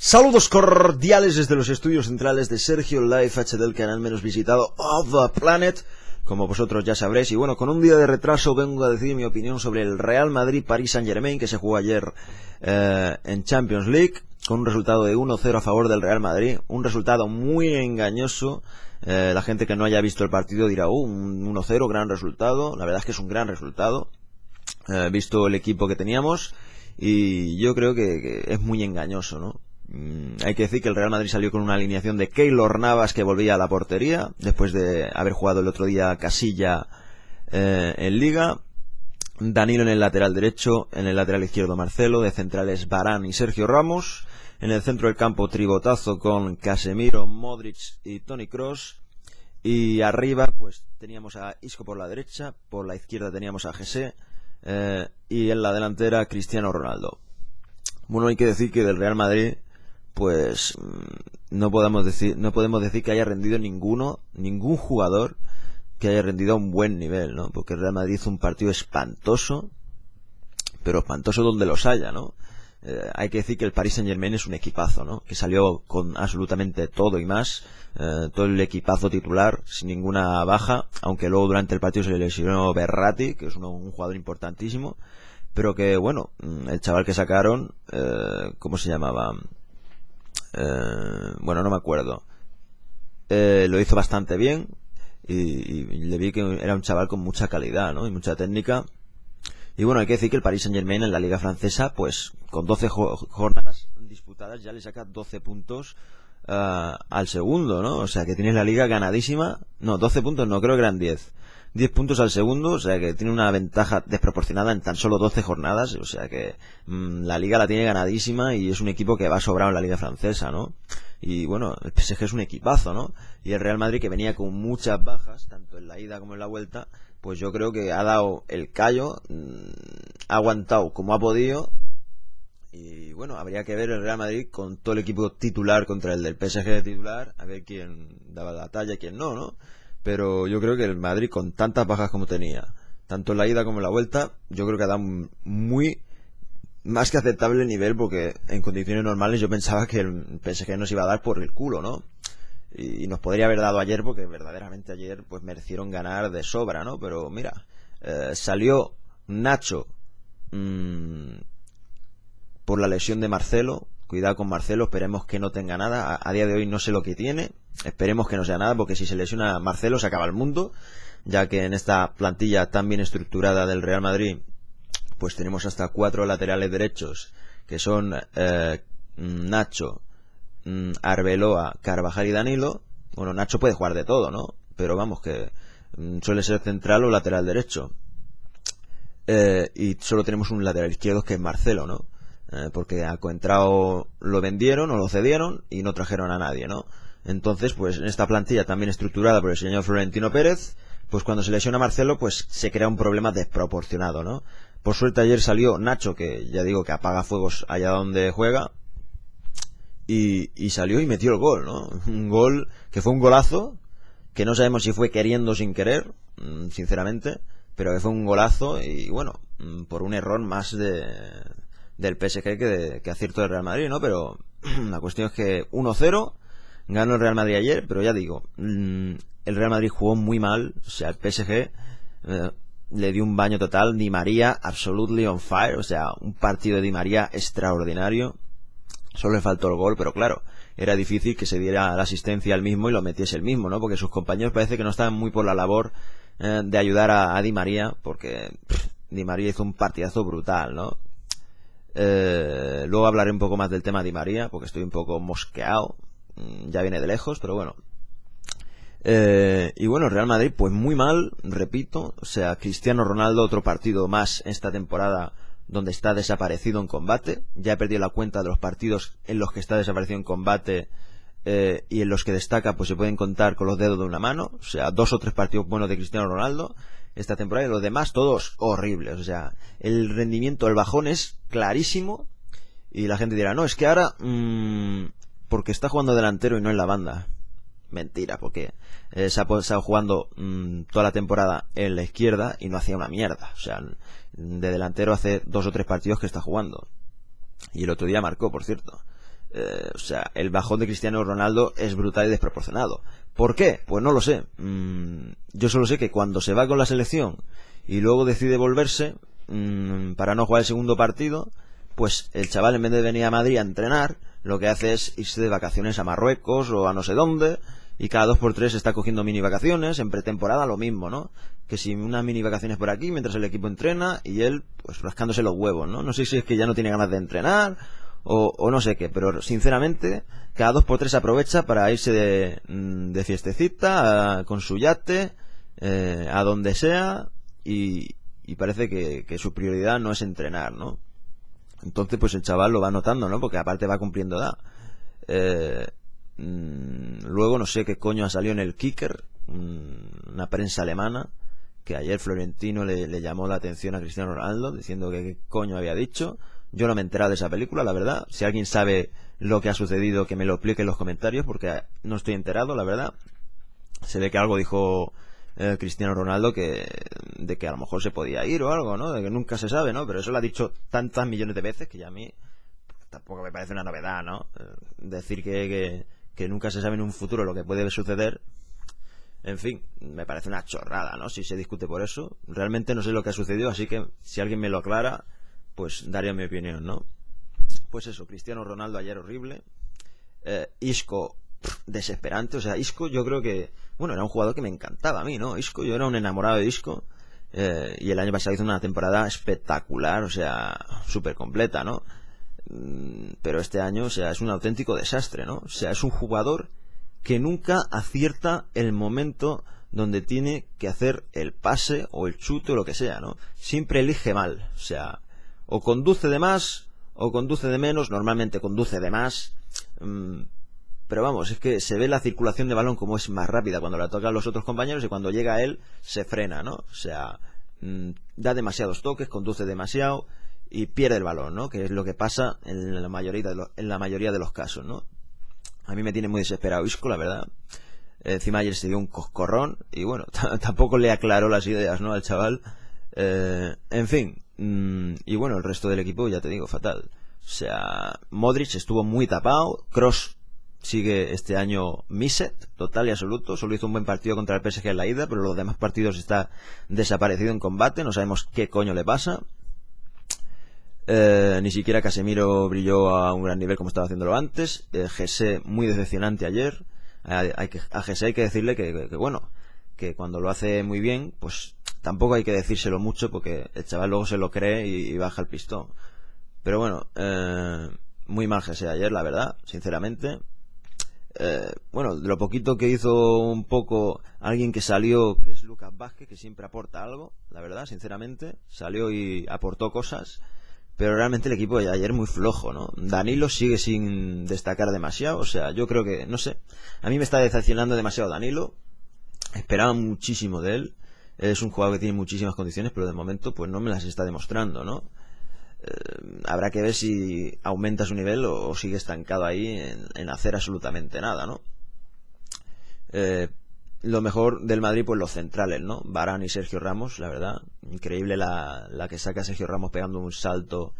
Saludos cordiales desde los estudios centrales de Sergio Live H del canal menos visitado of the planet, como vosotros ya sabréis. Y bueno, con un día de retraso vengo a decir mi opinión sobre el Real Madrid-Paris Saint-Germain que se jugó ayer eh, en Champions League con un resultado de 1-0 a favor del Real Madrid. Un resultado muy engañoso. Eh, la gente que no haya visto el partido dirá, uh, un 1-0, gran resultado. La verdad es que es un gran resultado, eh, visto el equipo que teníamos. Y yo creo que, que es muy engañoso, ¿no? Mm, hay que decir que el Real Madrid salió con una alineación de Keylor Navas que volvía a la portería después de haber jugado el otro día Casilla eh, en Liga. Danilo en el lateral derecho, en el lateral izquierdo Marcelo, de centrales Barán y Sergio Ramos, en el centro del campo Tribotazo con Casemiro, Modric y Tony Cross, y arriba pues teníamos a Isco por la derecha, por la izquierda teníamos a Jesse, eh, y en la delantera Cristiano Ronaldo. Bueno, hay que decir que del Real Madrid pues mm, no podemos decir no podemos decir que haya rendido ninguno ningún jugador que haya rendido a un buen nivel no porque Real Madrid hizo un partido espantoso pero espantoso donde los haya no eh, hay que decir que el Paris Saint Germain es un equipazo no que salió con absolutamente todo y más eh, todo el equipazo titular sin ninguna baja aunque luego durante el partido se le lesionó Berrati que es un jugador importantísimo pero que bueno mm, el chaval que sacaron eh, cómo se llamaba eh, bueno, no me acuerdo, eh, lo hizo bastante bien y, le vi que era un chaval con mucha calidad ¿no? y mucha técnica. Y bueno, hay que decir que el Paris Saint Germain en la Liga Francesa, pues con 12 jornadas disputadas ya le saca 12 puntos eh, al segundo, ¿no? O sea que tienes la liga ganadísima. No, 12 puntos no, creo que eran 10. 10 puntos al segundo, o sea que tiene una ventaja desproporcionada en tan solo 12 jornadas, o sea que mm, la liga la tiene ganadísima y es un equipo que va sobrado en la liga francesa, ¿no? Y bueno, el PSG es un equipazo, ¿no? Y el Real Madrid que venía con muchas bajas, tanto en la ida como en la vuelta, pues yo creo que ha dado el callo, mm, ha aguantado como ha podido y bueno, habría que ver el Real Madrid con todo el equipo titular contra el del PSG de titular, a ver quién daba la talla y quién no, ¿no? pero yo creo que el Madrid con tantas bajas como tenía, tanto en la ida como en la vuelta, yo creo que ha dado muy más que aceptable nivel porque en condiciones normales yo pensaba que el PSG nos iba a dar por el culo, ¿no? Y, nos podría haber dado ayer porque verdaderamente ayer pues merecieron ganar de sobra, ¿no? Pero mira, eh, salió Nacho mm, por la lesión de Marcelo, Cuidado con Marcelo, esperemos que no tenga nada. A, día de hoy no sé lo que tiene. Esperemos que no sea nada, porque si se lesiona Marcelo se acaba el mundo, ya que en esta plantilla tan bien estructurada del Real Madrid, pues tenemos hasta cuatro laterales derechos, que son eh, Nacho, mm, Arbeloa, Carvajal y Danilo. Bueno, Nacho puede jugar de todo, ¿no? Pero vamos, que mm, suele ser central o lateral derecho. Eh, y solo tenemos un lateral izquierdo que es Marcelo, ¿no? Eh, porque a Coentrao lo vendieron o lo cedieron y no trajeron a nadie, ¿no? Entonces, pues en esta plantilla también estructurada por el señor Florentino Pérez, pues cuando se lesiona Marcelo, pues se crea un problema desproporcionado, ¿no? Por suerte ayer salió Nacho, que ya digo que apaga fuegos allá donde juega, y, y salió y metió el gol, ¿no? Un gol que fue un golazo, que no sabemos si fue queriendo o sin querer, mm, sinceramente, pero que fue un golazo y bueno, mm, por un error más de, del PSG que, que acierto del Real Madrid, ¿no? Pero la cuestión es que 1-0 ganó el Real Madrid ayer, pero ya digo, mm, el Real Madrid jugó muy mal, o sea, el PSG eh, le dio un baño total, Di María absolutely on fire, o sea, un partido de Di María extraordinario, solo le faltó el gol, pero claro, era difícil que se diera la asistencia al mismo y lo metiese el mismo, ¿no? Porque sus compañeros parece que no estaban muy por la labor eh, de ayudar a, Di María, porque Di María hizo un partidazo brutal, ¿no? Eh, luego hablaré un poco más del tema de María, porque estoy un poco mosqueado. Mm, ya viene de lejos, pero bueno. Eh, y bueno, Real Madrid, pues muy mal, repito. O sea, Cristiano Ronaldo, otro partido más esta temporada donde está desaparecido en combate. Ya he perdido la cuenta de los partidos en los que está desaparecido en combate eh, y en los que destaca, pues se pueden contar con los dedos de una mano. O sea, dos o tres partidos buenos de Cristiano Ronaldo esta temporada y los demás todos horribles. O sea, el rendimiento, el bajón es clarísimo y la gente dirá, no, es que ahora mm, porque está jugando delantero y no en la banda. Mentira, porque eh, se ha estado jugando mm, toda la temporada en la izquierda y no hacía una mierda. O sea, de delantero hace dos o tres partidos que está jugando. Y el otro día marcó, por cierto. Eh, o sea, el bajón de Cristiano Ronaldo es brutal y desproporcionado. ¿Por qué? Pues no lo sé. Mm, yo solo sé que cuando se va con la selección y luego decide volverse mm, para no jugar el segundo partido, pues el chaval en vez de venir a Madrid a entrenar, lo que hace es irse de vacaciones a Marruecos o a no sé dónde, y cada dos por tres está cogiendo mini vacaciones, en pretemporada lo mismo, ¿no? Que si unas mini vacaciones por aquí mientras el equipo entrena y él, pues rascándose los huevos, ¿no? No sé si es que ya no tiene ganas de entrenar o, no sé qué, pero sinceramente cada dos por tres aprovecha para irse de, mm, fiestecita con su yate eh, a donde sea y, parece que, su prioridad no es entrenar, ¿no? Entonces pues el chaval lo va notando, ¿no? Porque aparte va cumpliendo da eh, mm, luego no sé qué coño ha salido en el Kicker, una prensa alemana, que ayer Florentino le, le, llamó la atención a Cristiano Ronaldo diciendo que qué coño había dicho yo no me he enterado de esa película, la verdad. Si alguien sabe lo que ha sucedido, que me lo explique en los comentarios, porque ah, no estoy enterado, la verdad. Se ve que algo dijo eh, Cristiano Ronaldo que de que a lo mejor se podía ir o algo, ¿no? De que nunca se sabe, ¿no? Pero eso lo ha dicho tantas millones de veces que ya a mí tampoco me parece una novedad, ¿no? Eh, decir que, que nunca se sabe en un futuro lo que puede suceder, en fin, me parece una chorrada, ¿no? Si se discute por eso. Realmente no sé lo que ha sucedido, así que si alguien me lo aclara, pues daría mi opinión, ¿no? Pues eso, Cristiano Ronaldo ayer horrible. Eh, Isco desesperante. O sea, Isco yo creo que, bueno, era un jugador que me encantaba a mí, ¿no? Isco, yo era un enamorado de Isco. Eh, y el año pasado hizo una temporada espectacular, o sea, súper completa, ¿no? Mm, pero este año, o sea, es un auténtico desastre, ¿no? O sea, es un jugador que nunca acierta el momento donde tiene que hacer el pase o el chute o lo que sea, ¿no? Siempre elige mal, o sea, o conduce de más o conduce de menos, normalmente conduce de más. Mm, pero vamos, es que se ve la circulación de balón como es más rápida cuando la tocan los otros compañeros y cuando llega a él se frena, ¿no? O sea, mm, da demasiados toques, conduce demasiado y pierde el balón, ¿no? Que es lo que pasa en la mayoría de los, en la mayoría de los casos, ¿no? A mí me tiene muy desesperado Isco, la verdad. Encima ayer se dio un coscorrón y bueno, tampoco le aclaró las ideas, ¿no? Al chaval. Eh, en fin, Mm, y bueno, el resto del equipo, ya te digo, fatal. O sea, Modric estuvo muy tapado, Cross sigue este año Miset, total y absoluto. Solo hizo un buen partido contra el PSG en la ida, pero los demás partidos está desaparecido en combate, no sabemos qué coño le pasa. Eh, ni siquiera Casemiro brilló a un gran nivel como estaba haciéndolo antes. Eh, GSE muy decepcionante ayer. a Gese hay que decirle que, bueno, que cuando lo hace muy bien, pues tampoco hay que decírselo mucho porque el chaval luego se lo cree y, baja el pistón. Pero bueno, eh, muy mal sea ayer, la verdad, sinceramente. Eh, bueno, de lo poquito que hizo un poco alguien que salió, que es Lucas Vázquez, que siempre aporta algo, la verdad, sinceramente, salió y aportó cosas, pero realmente el equipo de ayer muy flojo, ¿no? Danilo sigue sin destacar demasiado, o sea, yo creo que, no sé, a mí me está decepcionando demasiado Danilo, esperaba muchísimo de él, es un jugador que tiene muchísimas condiciones, pero de momento pues no me las está demostrando, ¿no? Eh, habrá que ver si aumenta su nivel o, sigue estancado ahí en, hacer absolutamente nada, ¿no? Eh, lo mejor del Madrid, pues los centrales, ¿no? Barán y Sergio Ramos, la verdad. Increíble la, que saca Sergio Ramos pegando un salto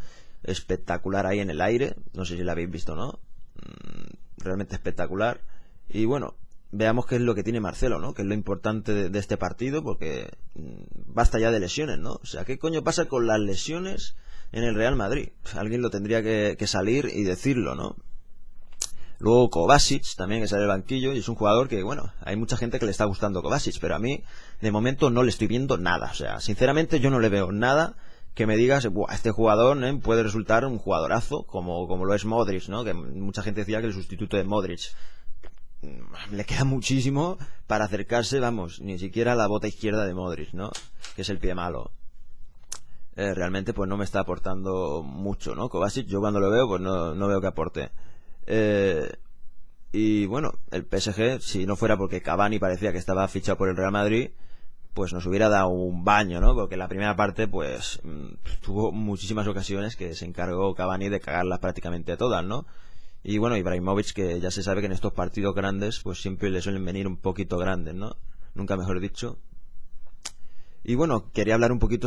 espectacular ahí en el aire. No sé si la habéis visto, ¿no? Mm, realmente espectacular. Y bueno, veamos qué es lo que tiene Marcelo, ¿no? Que es lo importante de, este partido, porque mm, basta ya de lesiones, ¿no? O sea, ¿qué coño pasa con las lesiones en el Real Madrid? Pues alguien lo tendría que, salir y decirlo, ¿no? Luego Kovacic también que sale del banquillo y es un jugador que, bueno, hay mucha gente que le está gustando Kovacic, pero a mí de momento no le estoy viendo nada. O sea, sinceramente yo no le veo nada que me digas, este jugador ¿eh? puede resultar un jugadorazo como, como lo es Modric, ¿no? Que mucha gente decía que el sustituto de Modric le queda muchísimo para acercarse, vamos, ni siquiera a la bota izquierda de Modric, ¿no? Que es el pie malo. Eh, realmente pues no me está aportando mucho, ¿no? Kovacic, yo cuando lo veo pues no, veo que aporte. Eh, y bueno, el PSG, si no fuera porque Cavani parecía que estaba fichado por el Real Madrid, pues nos hubiera dado un baño, ¿no? Porque la primera parte, pues mm, tuvo muchísimas ocasiones que se encargó Cavani de cagarlas prácticamente todas, ¿no? Y bueno, Ibrahimovic, que ya se sabe que en estos partidos grandes, pues siempre le suelen venir un poquito grandes, ¿no? Nunca mejor dicho. Y bueno, quería hablar un poquito sobre